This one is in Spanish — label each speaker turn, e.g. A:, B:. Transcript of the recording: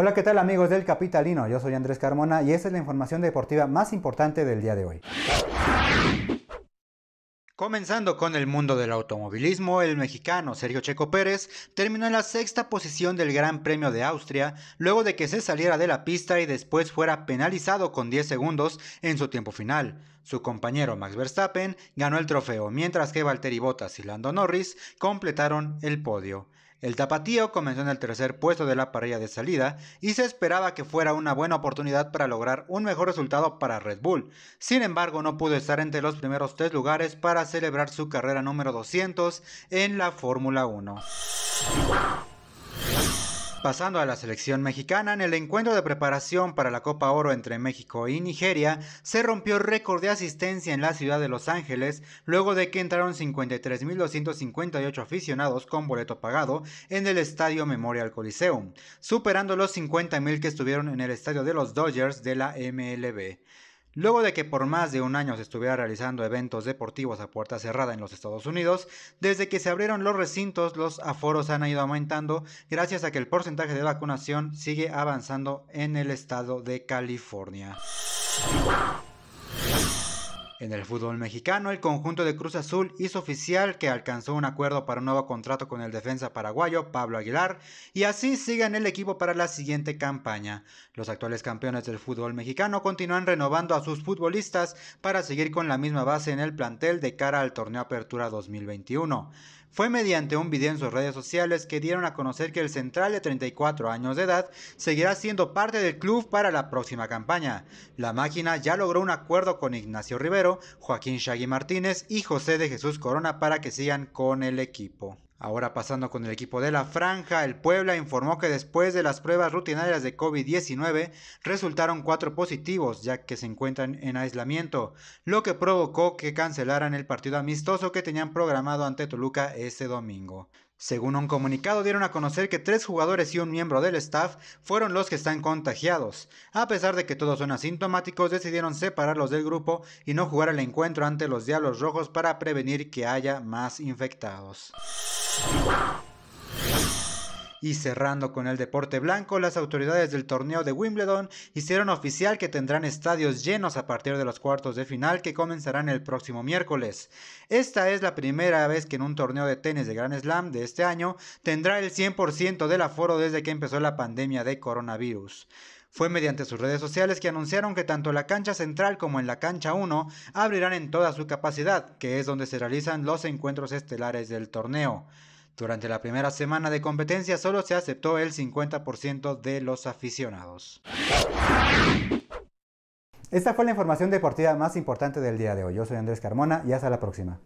A: Hola, ¿qué tal amigos del Capitalino? Yo soy Andrés Carmona y esta es la información deportiva más importante del día de hoy. Comenzando con el mundo del automovilismo, el mexicano Sergio Checo Pérez terminó en la sexta posición del Gran Premio de Austria luego de que se saliera de la pista y después fuera penalizado con 10 segundos en su tiempo final. Su compañero Max Verstappen ganó el trofeo, mientras que Valtteri Bottas y Lando Norris completaron el podio. El tapatío comenzó en el tercer puesto de la parrilla de salida y se esperaba que fuera una buena oportunidad para lograr un mejor resultado para Red Bull. Sin embargo, no pudo estar entre los primeros tres lugares para celebrar su carrera número 200 en la Fórmula 1. Pasando a la selección mexicana, en el encuentro de preparación para la Copa Oro entre México y Nigeria, se rompió récord de asistencia en la ciudad de Los Ángeles, luego de que entraron 53.258 aficionados con boleto pagado en el estadio Memorial Coliseum, superando los 50.000 que estuvieron en el estadio de los Dodgers de la MLB. Luego de que por más de un año se estuviera realizando eventos deportivos a puerta cerrada en los Estados Unidos, desde que se abrieron los recintos los aforos han ido aumentando gracias a que el porcentaje de vacunación sigue avanzando en el estado de California. En el fútbol mexicano, el conjunto de Cruz Azul hizo oficial que alcanzó un acuerdo para un nuevo contrato con el defensa paraguayo Pablo Aguilar y así siguen en el equipo para la siguiente campaña. Los actuales campeones del fútbol mexicano continúan renovando a sus futbolistas para seguir con la misma base en el plantel de cara al torneo Apertura 2021. Fue mediante un video en sus redes sociales que dieron a conocer que el central de 34 años de edad seguirá siendo parte del club para la próxima campaña. La máquina ya logró un acuerdo con Ignacio Rivero, Joaquín Shaggy Martínez y José de Jesús Corona para que sigan con el equipo. Ahora pasando con el equipo de la franja, el Puebla informó que después de las pruebas rutinarias de COVID-19 resultaron cuatro positivos ya que se encuentran en aislamiento, lo que provocó que cancelaran el partido amistoso que tenían programado ante Toluca este domingo. Según un comunicado dieron a conocer que tres jugadores y un miembro del staff fueron los que están contagiados. A pesar de que todos son asintomáticos, decidieron separarlos del grupo y no jugar el encuentro ante los Diablos Rojos para prevenir que haya más infectados. Y cerrando con el deporte blanco, las autoridades del torneo de Wimbledon hicieron oficial que tendrán estadios llenos a partir de los cuartos de final que comenzarán el próximo miércoles. Esta es la primera vez que en un torneo de tenis de Grand Slam de este año tendrá el 100% del aforo desde que empezó la pandemia de coronavirus. Fue mediante sus redes sociales que anunciaron que tanto la cancha central como en la cancha 1 abrirán en toda su capacidad, que es donde se realizan los encuentros estelares del torneo. Durante la primera semana de competencia solo se aceptó el 50% de los aficionados. Esta fue la información deportiva más importante del día de hoy. Yo soy Andrés Carmona y hasta la próxima.